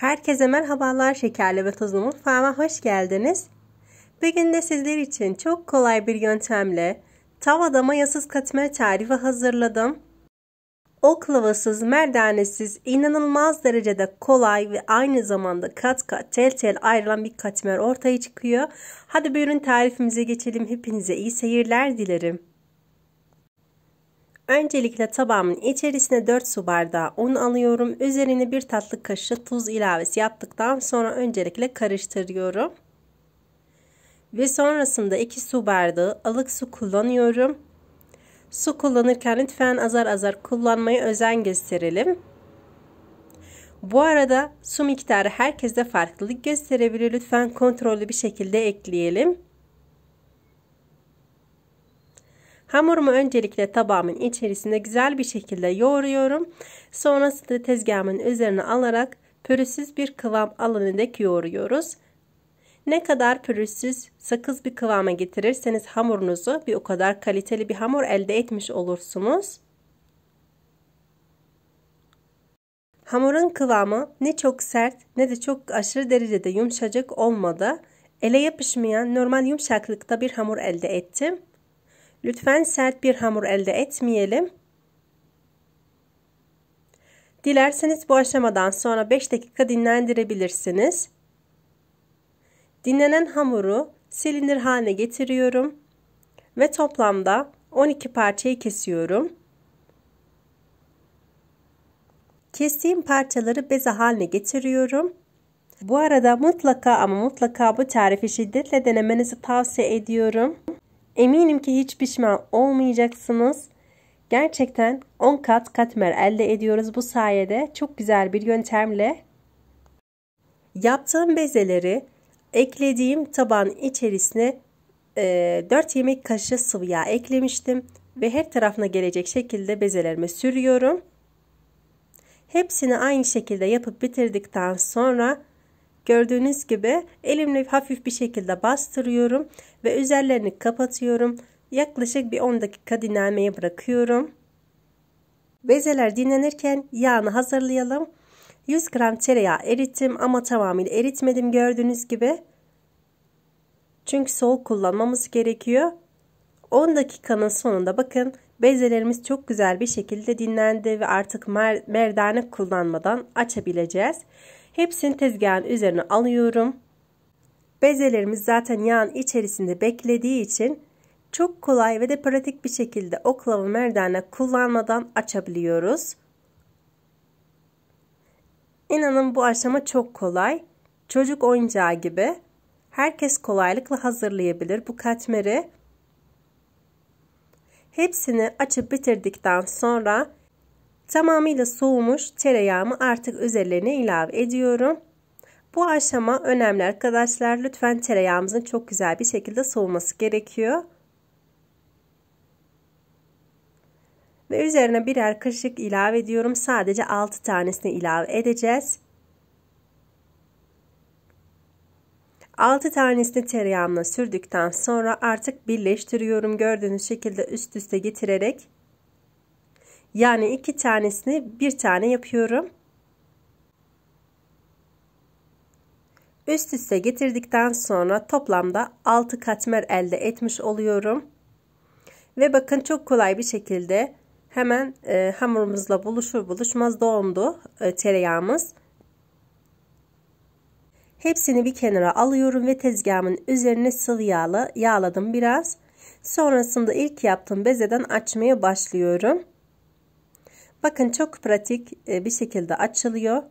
Herkese merhabalar şekerli ve tuzlu mutfağıma hoş geldiniz. Bugün de sizler için çok kolay bir yöntemle tavada mayasız katmer tarifi hazırladım. Oklavasız, merdanesiz, inanılmaz derecede kolay ve aynı zamanda kat kat tel tel ayrılan bir katmer ortaya çıkıyor. Hadi bir tarifimize geçelim. Hepinize iyi seyirler dilerim. Öncelikle tabağımın içerisine 4 su bardağı un alıyorum. Üzerine bir tatlı kaşığı tuz ilavesi yaptıktan sonra öncelikle karıştırıyorum. Ve sonrasında 2 su bardağı alık su kullanıyorum. Su kullanırken lütfen azar azar kullanmaya özen gösterelim. Bu arada su miktarı herkeste farklılık gösterebilir. Lütfen kontrollü bir şekilde ekleyelim. Hamurumu öncelikle tabağımın içerisinde güzel bir şekilde yoğuruyorum. Sonrasında tezgahımın üzerine alarak pürüzsüz bir kıvam alanındaki yoğuruyoruz. Ne kadar pürüzsüz, sakız bir kıvama getirirseniz hamurunuzu bir o kadar kaliteli bir hamur elde etmiş olursunuz. Hamurun kıvamı ne çok sert ne de çok aşırı derecede yumuşacık olmadı. Ele yapışmayan normal yumuşaklıkta bir hamur elde ettim. Lütfen sert bir hamur elde etmeyelim. Dilerseniz bu aşamadan sonra 5 dakika dinlendirebilirsiniz. Dinlenen hamuru silindir haline getiriyorum ve toplamda 12 parçayı kesiyorum. Kestiğim parçaları beze haline getiriyorum. Bu arada mutlaka ama mutlaka bu tarifi şiddetle denemenizi tavsiye ediyorum. Eminim ki hiç pişman olmayacaksınız. Gerçekten 10 kat katmer elde ediyoruz bu sayede. Çok güzel bir yöntemle yaptığım bezeleri eklediğim tabağın içerisine 4 e, yemek kaşığı sıvı yağ eklemiştim ve her tarafına gelecek şekilde bezelerimi sürüyorum. Hepsini aynı şekilde yapıp bitirdikten sonra Gördüğünüz gibi elimle hafif bir şekilde bastırıyorum ve üzerlerini kapatıyorum. Yaklaşık bir 10 dakika dinlenmeye bırakıyorum. Bezeler dinlenirken yağını hazırlayalım. 100 gram tereyağı erittim ama tamamıyla eritmedim gördüğünüz gibi. Çünkü soğuk kullanmamız gerekiyor. 10 dakikanın sonunda bakın bezelerimiz çok güzel bir şekilde dinlendi ve artık mer merdane kullanmadan açabileceğiz. Hepsini tezgahın üzerine alıyorum. Bezelerimiz zaten yağın içerisinde beklediği için çok kolay ve de pratik bir şekilde oklava merdane kullanmadan açabiliyoruz. İnanın bu aşama çok kolay. Çocuk oyuncağı gibi. Herkes kolaylıkla hazırlayabilir bu katmeri. Hepsini açıp bitirdikten sonra Tamamıyla soğumuş tereyağımı artık üzerlerine ilave ediyorum. Bu aşama önemli arkadaşlar. Lütfen tereyağımızın çok güzel bir şekilde soğuması gerekiyor. Ve üzerine birer kaşık ilave ediyorum. Sadece 6 tanesini ilave edeceğiz. 6 tanesini tereyağımla sürdükten sonra artık birleştiriyorum. Gördüğünüz şekilde üst üste getirerek yani iki tanesini bir tane yapıyorum. Üst üste getirdikten sonra toplamda 6 katmer elde etmiş oluyorum. Ve bakın çok kolay bir şekilde hemen e, hamurumuzla buluşur buluşmaz dondu e, tereyağımız. Hepsini bir kenara alıyorum ve tezgahımın üzerine sıvı yağla yağladım biraz. Sonrasında ilk yaptığım bezeden açmaya başlıyorum. Bakın çok pratik e, bir şekilde açılıyor.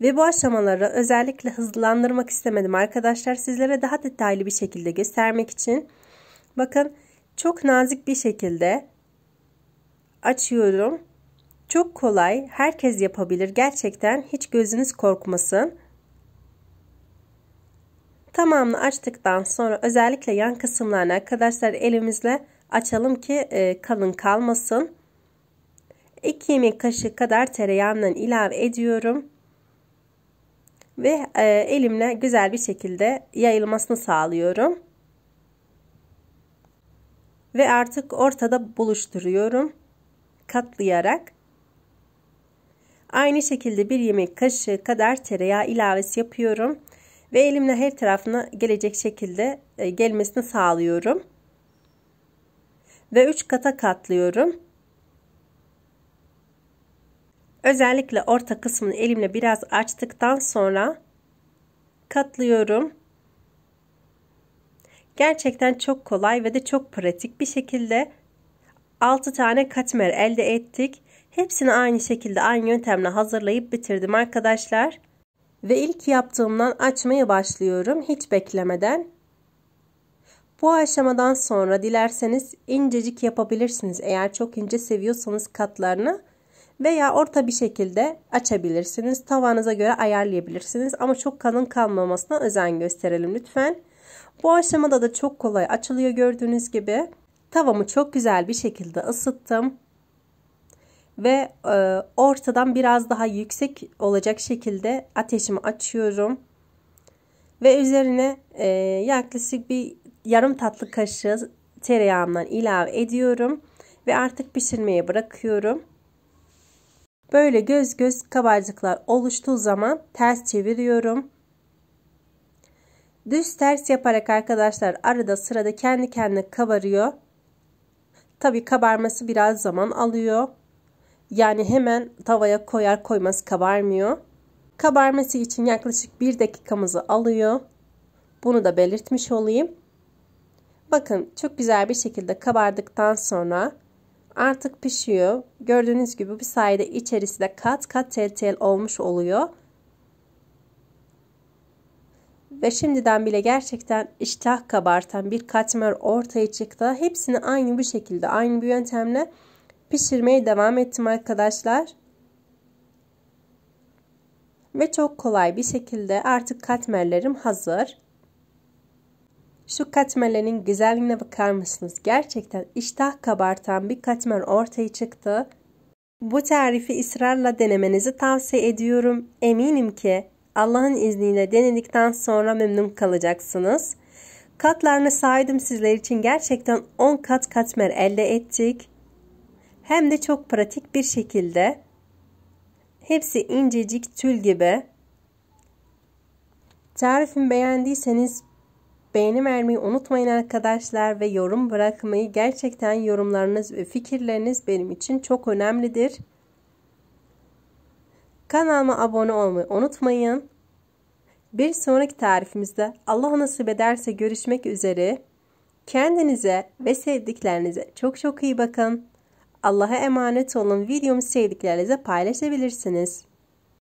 Ve bu aşamaları özellikle hızlandırmak istemedim arkadaşlar. Sizlere daha detaylı bir şekilde göstermek için. Bakın çok nazik bir şekilde açıyorum. Çok kolay. Herkes yapabilir. Gerçekten hiç gözünüz korkmasın. Tamamını açtıktan sonra özellikle yan kısımlarını arkadaşlar elimizle Açalım ki e, kalın kalmasın. 2 yemek kaşığı kadar tereyağından ilave ediyorum. Ve e, elimle güzel bir şekilde yayılmasını sağlıyorum. Ve artık ortada buluşturuyorum. Katlayarak. Aynı şekilde bir yemek kaşığı kadar tereyağı ilavesi yapıyorum. Ve elimle her tarafına gelecek şekilde e, gelmesini sağlıyorum ve 3 kata katlıyorum. Özellikle orta kısmını elimle biraz açtıktan sonra katlıyorum. Gerçekten çok kolay ve de çok pratik bir şekilde 6 tane katmer elde ettik. Hepsini aynı şekilde aynı yöntemle hazırlayıp bitirdim arkadaşlar. Ve ilk yaptığımdan açmaya başlıyorum hiç beklemeden. Bu aşamadan sonra dilerseniz incecik yapabilirsiniz. Eğer çok ince seviyorsanız katlarını veya orta bir şekilde açabilirsiniz. Tavanıza göre ayarlayabilirsiniz ama çok kalın kalmamasına özen gösterelim lütfen. Bu aşamada da çok kolay açılıyor gördüğünüz gibi. Tavamı çok güzel bir şekilde ısıttım. Ve e, ortadan biraz daha yüksek olacak şekilde ateşimi açıyorum. Ve üzerine e, yaklaşık bir yarım tatlı kaşığı tereyağından ilave ediyorum ve artık pişirmeye bırakıyorum. Böyle göz göz kabarcıklar oluştuğu zaman ters çeviriyorum. Düz ters yaparak arkadaşlar arada sırada kendi kendine kabarıyor. Tabi kabarması biraz zaman alıyor. Yani hemen tavaya koyar koymaz kabarmıyor. Kabarması için yaklaşık 1 dakikamızı alıyor. Bunu da belirtmiş olayım. Bakın çok güzel bir şekilde kabardıktan sonra artık pişiyor. Gördüğünüz gibi bu sayede içerisi de kat kat tel tel olmuş oluyor. Ve şimdiden bile gerçekten iştah kabartan bir katmer ortaya çıktı. Hepsini aynı bu şekilde, aynı bir yöntemle pişirmeye devam ettim arkadaşlar. Ve çok kolay bir şekilde artık katmerlerim hazır. Şu katmerlerin güzelliğine bakar mısınız? Gerçekten iştah kabartan bir katmer ortaya çıktı. Bu tarifi ısrarla denemenizi tavsiye ediyorum. Eminim ki Allah'ın izniyle denedikten sonra memnun kalacaksınız. Katlarını saydım sizler için gerçekten 10 kat katmer elde ettik. Hem de çok pratik bir şekilde. Hepsi incecik tül gibi. Tarifimi beğendiyseniz Beğeni vermeyi unutmayın arkadaşlar ve yorum bırakmayı gerçekten yorumlarınız ve fikirleriniz benim için çok önemlidir. Kanalıma abone olmayı unutmayın. Bir sonraki tarifimizde Allah nasip ederse görüşmek üzere. Kendinize ve sevdiklerinize çok çok iyi bakın. Allah'a emanet olun. Videomu sevdiklerinize paylaşabilirsiniz.